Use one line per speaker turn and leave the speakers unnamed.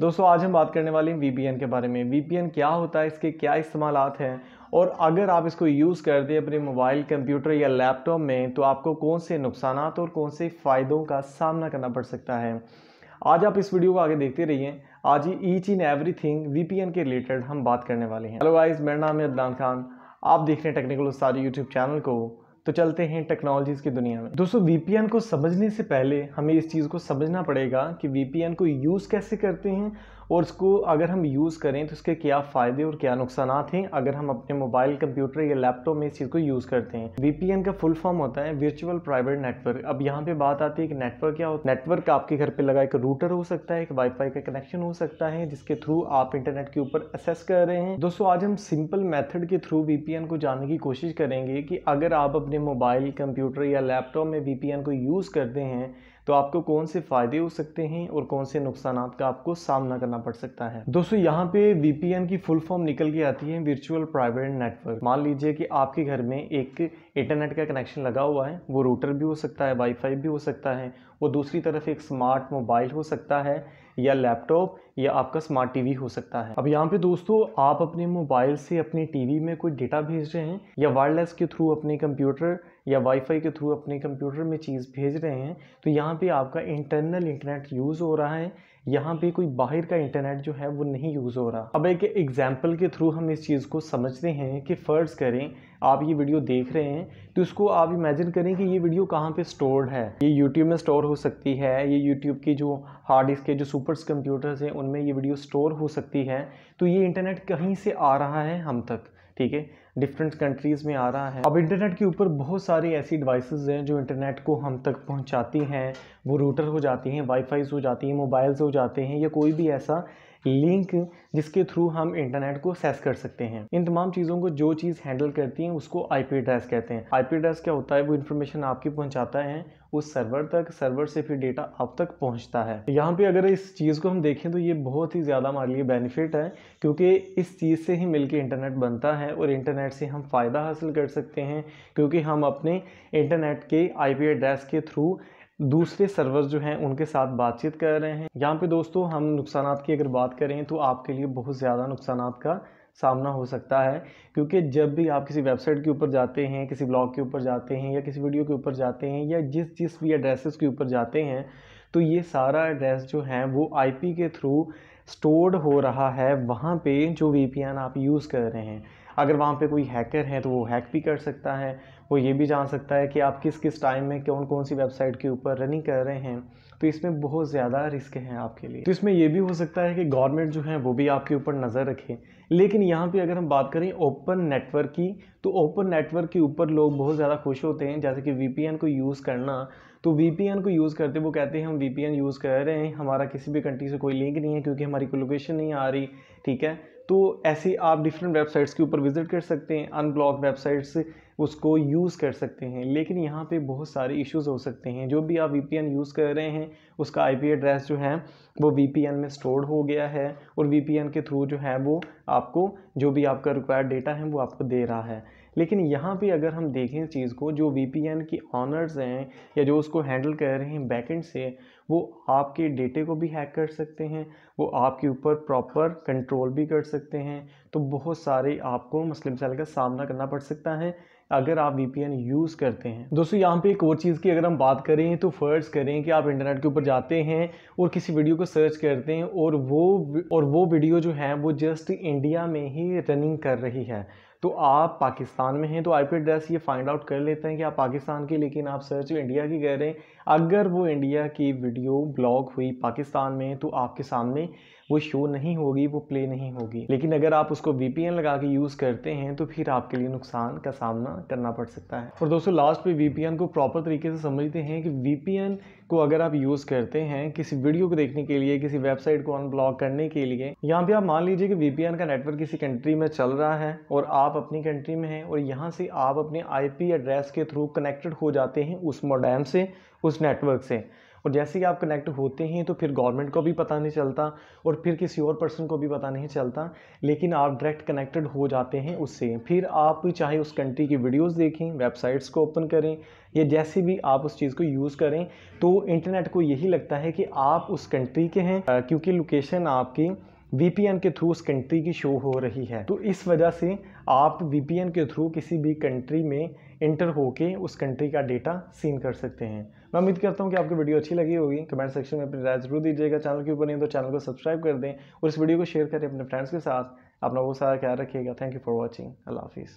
दोस्तों आज हम बात करने वाले हैं वी के बारे में वी क्या होता है इसके क्या इस्तेमाल हैं और अगर आप इसको यूज़ कर दें अपने मोबाइल कंप्यूटर या लैपटॉप में तो आपको कौन से नुकसान और कौन से फ़ायदों का सामना करना पड़ सकता है आज आप इस वीडियो को आगे देखते रहिए आज ही each in every thing V के रिलेटेड हम बात करने वाले हैं हेलो गाइस मेरा नाम है अदनान खान आप देख रहे हैं टेक्निकल उस यूट्यूब चैनल को तो चलते हैं टेक्नोलॉजीज़ की दुनिया में दोस्तों वीपीएन को समझने से पहले हमें इस चीज़ को समझना पड़ेगा कि वीपीएन को यूज़ कैसे करते हैं और इसको अगर हम यूज़ करें तो इसके क्या फ़ायदे और क्या नुकसान हैं अगर हम अपने मोबाइल कंप्यूटर या लैपटॉप में इस चीज़ को यूज़ करते हैं वीपीएन का फुल फॉर्म होता है वर्चुअल प्राइवेट नेटवर्क अब यहाँ पे बात आती है कि नेटवर्क क्या होता है नेटवर्क आपके घर पे लगा एक रूटर हो सकता है एक वाईफाई का कनेक्शन हो सकता है जिसके थ्रू आप इंटरनेट के ऊपर एक्सेस कर रहे हैं दोस्तों आज हम सिंपल मेथड के थ्रू वीपीएन को जानने की कोशिश करेंगे कि अगर आप अपने अपने मोबाइल कंप्यूटर या लैपटॉप में वी को यूज़ करते हैं तो आपको कौन से फ़ायदे हो सकते हैं और कौन से नुकसान का आपको सामना करना पड़ सकता है दोस्तों यहाँ पे वीपीएन की फुल फॉर्म निकल के आती है वर्चुअल प्राइवेट नेटवर्क मान लीजिए कि आपके घर में एक इंटरनेट का कनेक्शन लगा हुआ है वो रूटर भी हो सकता है वाईफाई भी हो सकता है वो दूसरी तरफ एक स्मार्ट मोबाइल हो सकता है या लैपटॉप या आपका स्मार्ट टीवी हो सकता है अब यहाँ पे दोस्तों आप अपने मोबाइल से अपने टीवी में कोई डेटा भेज रहे हैं या वायरलेस के थ्रू अपने कंप्यूटर या वाईफाई के थ्रू अपने कंप्यूटर में चीज़ भेज रहे हैं तो यहाँ पे आपका इंटरनल इंटरनेट यूज़ हो रहा है यहाँ पे कोई बाहर का इंटरनेट जो है वो नहीं यूज़ हो रहा अब एक एग्जाम्पल के थ्रू हम इस चीज़ को समझते हैं कि फ़र्ज़ करें आप ये वीडियो देख रहे हैं तो इसको आप इमेजिन करें कि ये वीडियो कहाँ पे स्टोर्ड है ये यूट्यूब में स्टोर हो सकती है ये यूट्यूब की जो हार्ड डिस्क के जो सुपर कंप्यूटर्स हैं उनमें ये वीडियो स्टोर हो सकती है तो ये इंटरनेट कहीं से आ रहा है हम तक ठीक है डिफरेंट कंट्रीज़ में आ रहा है अब इंटरनेट के ऊपर बहुत सारी ऐसी डिवाइस हैं जो इंटरनेट को हम तक पहुंचाती हैं वो रूटर हो जाती हैं वाईफाई हो जाती हैं मोबाइल्स हो जाते हैं या कोई भी ऐसा लिंक जिसके थ्रू हम इंटरनेट को सेस कर सकते हैं इन तमाम चीज़ों को जो चीज़ हैंडल करती हैं उसको आईपी एड्रेस कहते हैं आईपी एड्रेस क्या होता है वो इन्फॉर्मेशन आपकी पहुंचाता है उस सर्वर तक सर्वर से फिर डेटा आप तक पहुंचता है यहाँ पे अगर इस चीज़ को हम देखें तो ये बहुत ही ज़्यादा हमारे लिए बेनिफिट है क्योंकि इस चीज़ से ही मिलके इंटरनेट बनता है और इंटरनेट इंटरनेट से हम फ़ायदा हासिल कर सकते हैं क्योंकि हम अपने इंटरनेट के आईपी एड्रेस के थ्रू दूसरे सर्वर जो हैं उनके साथ बातचीत कर रहे हैं यहाँ पे दोस्तों हम नुकसान की अगर बात करें तो आपके लिए बहुत ज़्यादा नुकसान का सामना हो सकता है क्योंकि जब भी आप किसी वेबसाइट के ऊपर जाते हैं किसी ब्लॉग के ऊपर जाते हैं या किसी वीडियो के ऊपर जाते हैं या जिस जिस भी एड्रेसेस के ऊपर जाते हैं तो ये सारा एड्रेस जो है वो आईपी के थ्रू स्टोर्ड हो रहा है वहाँ पे जो वीपीएन आप यूज़ कर रहे हैं अगर वहाँ पे कोई हैकर है तो वो हैक भी कर सकता है वो ये भी जान सकता है कि आप किस किस टाइम में कौन कौन सी वेबसाइट के ऊपर रनिंग कर रहे हैं तो इसमें बहुत ज़्यादा रिस्क है आपके लिए तो इसमें यह भी हो सकता है कि गवर्नमेंट जो है वो भी आपके ऊपर नज़र रखे लेकिन यहाँ पे अगर हम बात करें ओपन नेटवर्क की तो ओपन नेटवर्क के ऊपर लोग बहुत ज़्यादा खुश होते हैं जैसे कि वी को यूज़ करना तो वी को यूज़ करते वो कहते हैं हम वी यूज़ कर रहे हैं हमारा किसी भी कंट्री से कोई लिंक नहीं है क्योंकि हमारी कोई लोकेशन नहीं आ रही ठीक है तो ऐसे आप डिफरेंट वेबसाइट्स के ऊपर विजिट कर सकते हैं अनब्लॉक वेबसाइट्स उसको यूज़ कर सकते हैं लेकिन यहाँ पे बहुत सारे इश्यूज हो सकते हैं जो भी आप वी यूज़ कर रहे हैं उसका आई एड्रेस जो है वो वी में स्टोर्ड हो गया है और वी के थ्रू जो है वो आपको जो भी आपका रिक्वायर्ड डेटा है वो आपको दे रहा है लेकिन यहाँ पे अगर हम देखें इस चीज़ को जो वी की ऑनर्स हैं या जो उसको हैंडल कर रहे हैं बैकेंड से वो आपके डेटे को भी हैक कर सकते हैं वो आपके ऊपर प्रॉपर कंट्रोल भी कर सकते हैं तो बहुत सारे आपको मसले मसाइल का सामना करना पड़ सकता है अगर आप वी यूज़ करते हैं दोस्तों यहाँ पे एक और चीज़ की अगर हम बात करें तो फ़र्ज़ करें कि आप इंटरनेट के ऊपर जाते हैं और किसी वीडियो को सर्च करते हैं और वो और वो वीडियो जो है वो जस्ट इंडिया में ही रनिंग कर रही है तो आप पाकिस्तान में हैं तो आईपी एड्रेस ये फाइंड आउट कर लेते हैं कि आप पाकिस्तान की लेकिन आप सर्च इंडिया की कह रहे हैं अगर वो इंडिया की वीडियो ब्लॉग हुई पाकिस्तान में तो आपके सामने वो शो नहीं होगी वो प्ले नहीं होगी लेकिन अगर आप उसको वी लगा के यूज़ करते हैं तो फिर आपके लिए नुकसान का सामना करना पड़ सकता है और दोस्तों लास्ट में वी को प्रॉपर तरीके से समझते हैं कि वी को अगर आप यूज़ करते हैं किसी वीडियो को देखने के लिए किसी वेबसाइट को अनब्लॉक करने के लिए यहाँ पे आप मान लीजिए कि वी का नेटवर्क किसी कंट्री में चल रहा है और आप अपनी कंट्री में हैं और यहाँ से आप अपने आईपी एड्रेस के थ्रू कनेक्टेड हो जाते हैं उस मोडेम से उस नेटवर्क से और जैसे ही आप कनेक्ट होते हैं तो फिर गवर्नमेंट को भी पता नहीं चलता और फिर किसी और पर्सन को भी पता नहीं चलता लेकिन आप डायरेक्ट कनेक्टेड हो जाते हैं उससे फिर आप चाहे उस कंट्री की वीडियोज़ देखें वेबसाइट्स को ओपन करें या जैसे भी आप उस चीज़ को यूज़ करें तो इंटरनेट को यही लगता है कि आप उस कंट्री के हैं क्योंकि लोकेशन आपकी वी के थ्रू उस कंट्री की शो हो रही है तो इस वजह से आप वी के थ्रू किसी भी कंट्री में इंटर होके उस कंट्री का डेटा सीन कर सकते हैं मैं उम्मीद करता हूँ कि आपकी वीडियो अच्छी लगी होगी कमेंट सेक्शन में अपनी राय जरूर दीजिएगा चैनल के ऊपर नहीं तो चैनल को सब्सक्राइब कर दें और इस वीडियो को शेयर करें अपने फ्रेंड्स के साथ अपना बहुत सारा ख्याल रखिएगा थैंक यू फॉर वॉचिंग अल्लाह हाफिज़